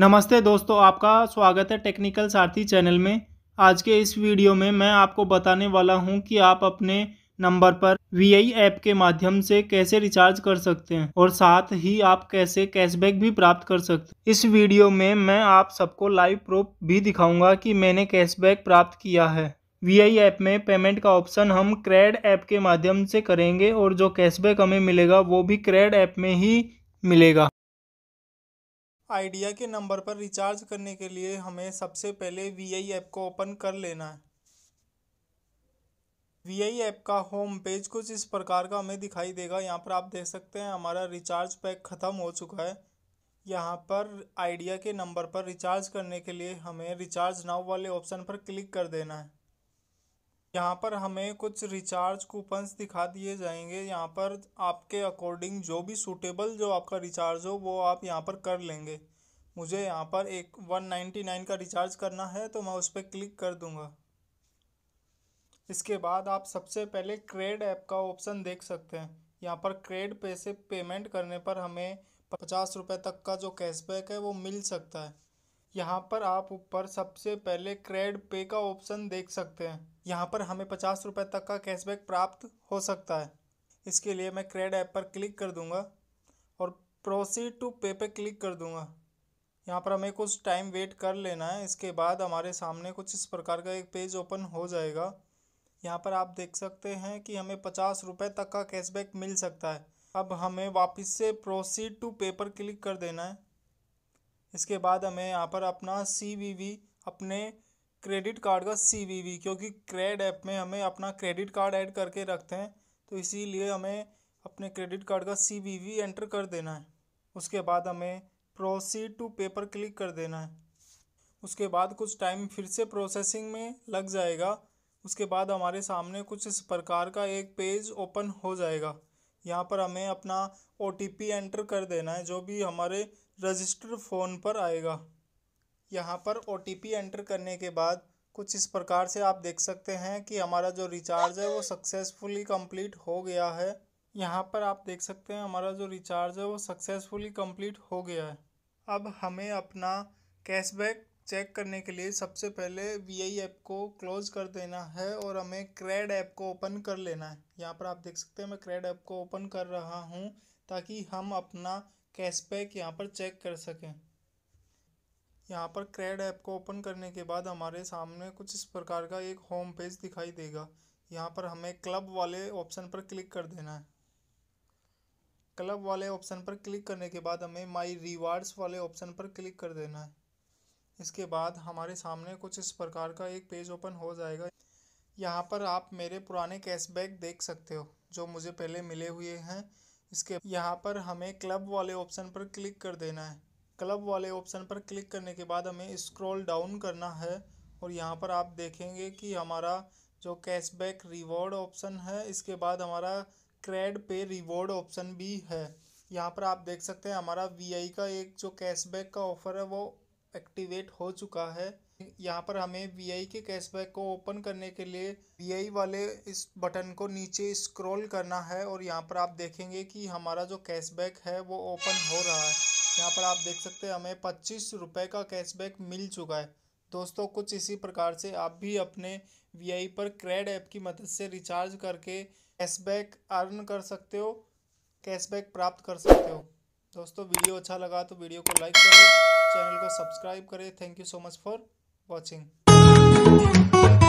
नमस्ते दोस्तों आपका स्वागत है टेक्निकल सारथी चैनल में आज के इस वीडियो में मैं आपको बताने वाला हूं कि आप अपने नंबर पर वी आई ऐप के माध्यम से कैसे रिचार्ज कर सकते हैं और साथ ही आप कैसे कैशबैक भी प्राप्त कर सकते हैं इस वीडियो में मैं आप सबको लाइव प्रूफ भी दिखाऊंगा कि मैंने कैशबैक प्राप्त किया है वी आई ऐप में पेमेंट का ऑप्शन हम क्रेड ऐप के माध्यम से करेंगे और जो कैशबैक हमें मिलेगा वो भी क्रेड ऐप में ही मिलेगा आइडिया के नंबर पर रिचार्ज करने के लिए हमें सबसे पहले वी आई ऐप को ओपन कर लेना है वी आई ऐप का होम पेज कुछ इस प्रकार का हमें दिखाई देगा यहाँ पर आप देख सकते हैं हमारा रिचार्ज पैक ख़त्म हो चुका है यहाँ पर आइडिया के नंबर पर रिचार्ज करने के लिए हमें रिचार्ज नाव वाले ऑप्शन पर क्लिक कर देना है यहाँ पर हमें कुछ रिचार्ज कूपन्स दिखा दिए जाएंगे यहाँ पर आपके अकॉर्डिंग जो भी सूटेबल जो आपका रिचार्ज हो वो आप यहाँ पर कर लेंगे मुझे यहाँ पर एक वन नाइन्टी नाइन का रिचार्ज करना है तो मैं उस पर क्लिक कर दूँगा इसके बाद आप सबसे पहले क्रेड ऐप का ऑप्शन देख सकते हैं यहाँ पर क्रेड पे से पेमेंट करने पर हमें पचास रुपये तक का जो कैशबैक है वो मिल सकता है यहाँ पर आप ऊपर सबसे पहले क्रेड पे का ऑप्शन देख सकते हैं यहाँ पर हमें पचास रुपये तक का कैशबैक प्राप्त हो सकता है इसके लिए मैं क्रेड ऐप पर क्लिक कर दूँगा और प्रोसीड टू पे पे क्लिक कर दूँगा यहाँ पर हमें कुछ टाइम वेट कर लेना है इसके बाद हमारे सामने कुछ इस प्रकार का एक पेज ओपन हो जाएगा यहाँ पर आप देख सकते हैं कि हमें पचास रुपये तक का कैशबैक मिल सकता है अब हमें वापस से प्रोसीड टू पे पर क्लिक कर देना है इसके बाद हमें यहाँ पर अपना सी वी वी अपने क्रेडिट कार्ड का सी वी वी क्योंकि क्रेड ऐप में हमें अपना क्रेडिट कार्ड ऐड करके रखते हैं तो इसीलिए हमें अपने क्रेडिट कार्ड का सी वी वी एंटर कर देना है उसके बाद हमें प्रोसीड टू पेपर क्लिक कर देना है उसके बाद कुछ टाइम फिर से प्रोसेसिंग में लग जाएगा उसके बाद हमारे सामने कुछ इस प्रकार का एक पेज ओपन हो जाएगा यहाँ पर हमें अपना ओ एंटर कर देना है जो भी हमारे रजिस्टर फ़ोन पर आएगा यहाँ पर ओ एंटर करने के बाद कुछ इस प्रकार से आप देख सकते हैं कि हमारा जो रिचार्ज है वो सक्सेसफुली कंप्लीट हो गया है यहाँ पर आप देख सकते हैं हमारा जो रिचार्ज है वो सक्सेसफुली कंप्लीट हो गया है अब हमें अपना कैशबैक चेक करने के लिए सबसे पहले वी आई ऐप को क्लोज कर देना है और हमें क्रेड ऐप को ओपन कर लेना है यहाँ पर आप देख सकते हैं मैं क्रेड ऐप को ओपन कर रहा हूँ ताकि हम अपना कैशबैक यहाँ पर चेक कर सकें यहाँ पर क्रेड ऐप को ओपन करने के बाद हमारे सामने कुछ इस प्रकार का एक होम पेज दिखाई देगा यहाँ पर हमें क्लब वाले ऑप्शन पर क्लिक कर देना है क्लब वाले ऑप्शन पर क्लिक करने के बाद हमें माई रिवार्ड्स वाले ऑप्शन पर क्लिक कर देना है इसके बाद हमारे सामने कुछ इस प्रकार का एक पेज ओपन हो जाएगा यहाँ पर आप मेरे पुराने कैशबैक देख सकते हो जो मुझे पहले मिले हुए हैं इसके यहाँ पर हमें क्लब वाले ऑप्शन पर क्लिक कर देना है क्लब वाले ऑप्शन पर क्लिक करने के बाद हमें स्क्रॉल डाउन करना है और यहाँ पर आप देखेंगे कि हमारा जो कैशबैक रिवॉर्ड ऑप्शन है इसके बाद हमारा क्रेड पे रिवॉर्ड ऑप्शन भी है यहाँ पर आप देख सकते हैं हमारा वी का एक जो कैशबैक का ऑफ़र है वो एक्टिवेट हो चुका है यहाँ पर हमें वी के कैशबैक को ओपन करने के लिए वी वाले इस बटन को नीचे स्क्रॉल करना है और यहाँ पर आप देखेंगे कि हमारा जो कैशबैक है वो ओपन हो रहा है यहाँ पर आप देख सकते हैं हमें पच्चीस रुपये का कैशबैक मिल चुका है दोस्तों कुछ इसी प्रकार से आप भी अपने वी पर क्रेड ऐप की मदद से रिचार्ज करके कैशबैक अर्न कर सकते हो कैशबैक प्राप्त कर सकते हो दोस्तों वीडियो अच्छा लगा तो वीडियो को लाइक करें चैनल को सब्सक्राइब करें thank you so much for watching.